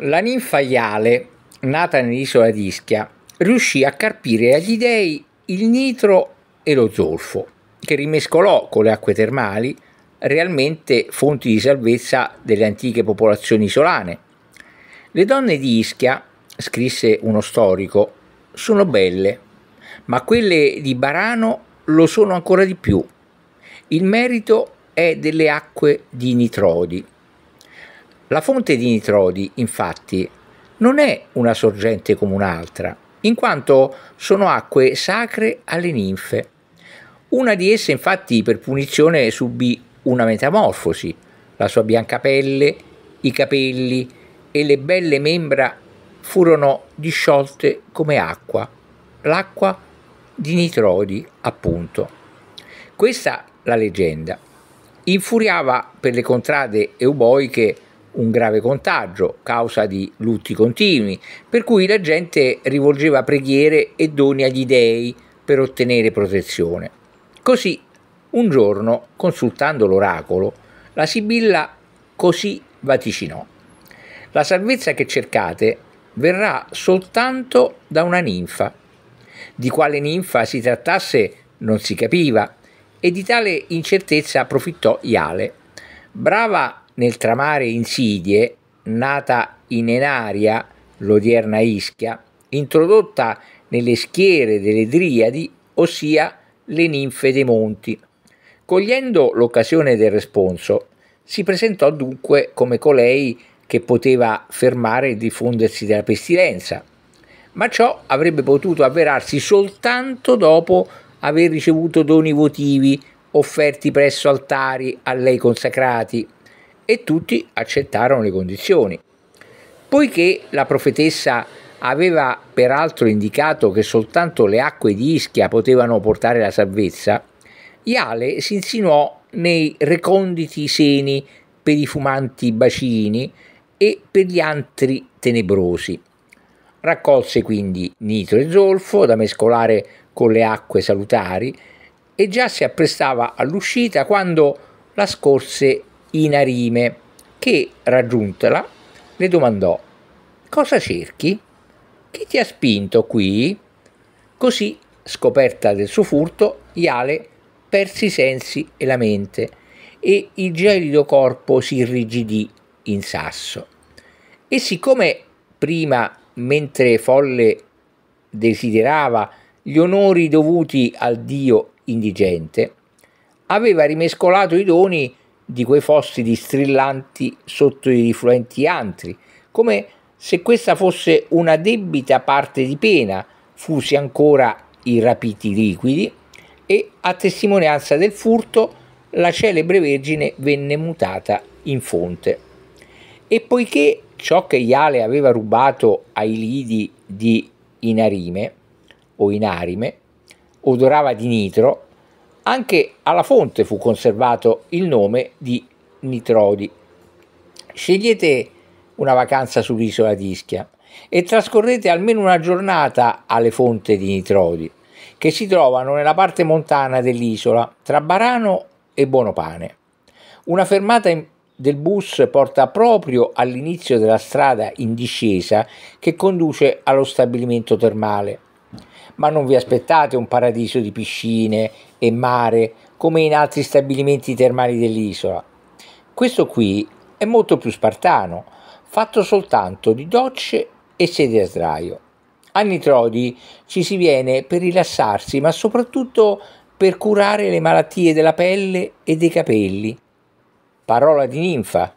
La ninfa Iale, nata nell'isola di Ischia, riuscì a carpire agli dei il nitro e lo zolfo, che rimescolò con le acque termali, realmente fonti di salvezza delle antiche popolazioni isolane. Le donne di Ischia, scrisse uno storico, sono belle, ma quelle di Barano lo sono ancora di più. Il merito è delle acque di nitrodi. La fonte di nitrodi, infatti, non è una sorgente come un'altra, in quanto sono acque sacre alle ninfe. Una di esse, infatti, per punizione subì una metamorfosi, la sua bianca pelle, i capelli e le belle membra furono disciolte come acqua, l'acqua di Nitrodi, appunto. Questa la leggenda. Infuriava per le contrade euboiche un grave contagio, causa di lutti continui, per cui la gente rivolgeva preghiere e doni agli dei per ottenere protezione. Così, un giorno, consultando l'oracolo, la Sibilla così vaticinò. La salvezza che cercate verrà soltanto da una ninfa. Di quale ninfa si trattasse non si capiva e di tale incertezza approfittò Iale. Brava nel tramare insidie, nata in Enaria, l'odierna Ischia, introdotta nelle schiere delle Driadi, ossia le ninfe dei monti. Cogliendo l'occasione del responso, si presentò dunque come colei che poteva fermare il diffondersi della pestilenza, ma ciò avrebbe potuto avverarsi soltanto dopo aver ricevuto doni votivi offerti presso altari a lei consacrati e tutti accettarono le condizioni. Poiché la profetessa aveva peraltro indicato che soltanto le acque di Ischia potevano portare la salvezza, Iale si insinuò nei reconditi seni per i fumanti bacini e per gli antri tenebrosi. Raccolse quindi nitro e zolfo da mescolare con le acque salutari e già si apprestava all'uscita quando la scorse Inarime, che, raggiuntala, le domandò «Cosa cerchi? Chi ti ha spinto qui?» Così, scoperta del suo furto, Iale perse i sensi e la mente e il gelido corpo si irrigidì in sasso. E siccome prima, mentre folle desiderava gli onori dovuti al dio indigente, aveva rimescolato i doni di quei fossili strillanti sotto i rifluenti antri, come se questa fosse una debita parte di pena, fusi ancora i rapiti liquidi, e a testimonianza del furto la celebre Vergine venne mutata in fonte. E poiché ciò che Iale aveva rubato ai lidi di Inarime o Inarime odorava di nitro, anche alla fonte fu conservato il nome di Nitrodi. Scegliete una vacanza sull'isola di Ischia e trascorrete almeno una giornata alle fonte di Nitrodi, che si trovano nella parte montana dell'isola, tra Barano e Buonopane. Una fermata del bus porta proprio all'inizio della strada in discesa che conduce allo stabilimento termale ma non vi aspettate un paradiso di piscine e mare come in altri stabilimenti termali dell'isola. Questo qui è molto più spartano, fatto soltanto di docce e sedie a sdraio. A Nitrodi ci si viene per rilassarsi, ma soprattutto per curare le malattie della pelle e dei capelli. Parola di ninfa,